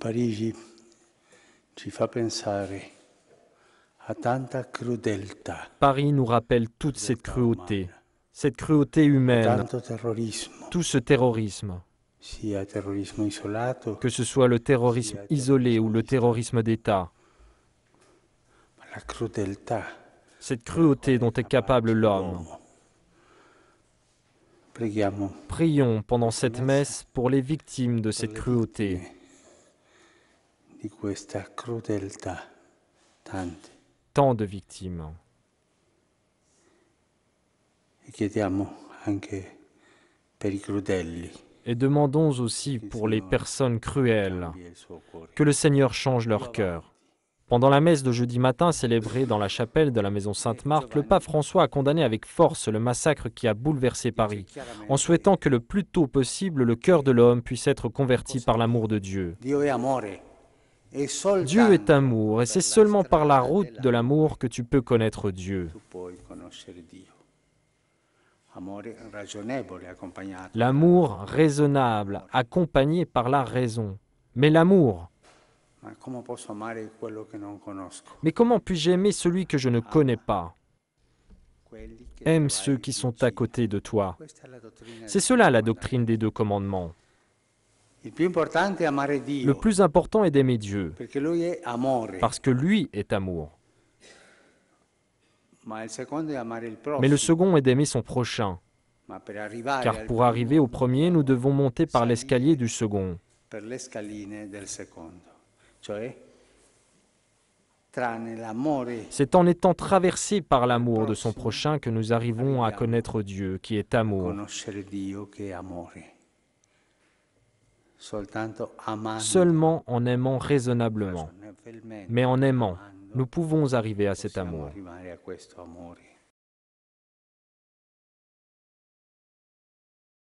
Paris nous rappelle toute cette cruauté, cette cruauté humaine, tout ce terrorisme. Que ce soit le terrorisme isolé ou le terrorisme d'État. Cette cruauté dont est capable l'homme. Prions pendant cette messe pour les victimes de cette cruauté. Tant de victimes. E Et demandons aussi pour les personnes cruelles que le Seigneur change leur cœur. Pendant la messe de jeudi matin célébrée dans la chapelle de la Maison Sainte-Marthe, le pape François a condamné avec force le massacre qui a bouleversé Paris, en souhaitant que le plus tôt possible le cœur de l'homme puisse être converti par l'amour de Dieu. Dieu est amour, et c'est seulement par la route de l'amour que tu peux connaître Dieu. L'amour raisonnable, accompagné par la raison. Mais l'amour. Mais comment puis-je aimer celui que je ne ah. connais pas Aime ceux qui sont à côté de toi. C'est cela la doctrine des deux commandements. Le plus important est d'aimer Dieu, parce que lui est amour. Mais le second est d'aimer son prochain, car pour arriver au premier, nous devons monter par l'escalier du second. C'est en étant traversé par l'amour de son prochain que nous arrivons à connaître Dieu qui est amour seulement en aimant raisonnablement. Mais en aimant, nous pouvons arriver à cet amour.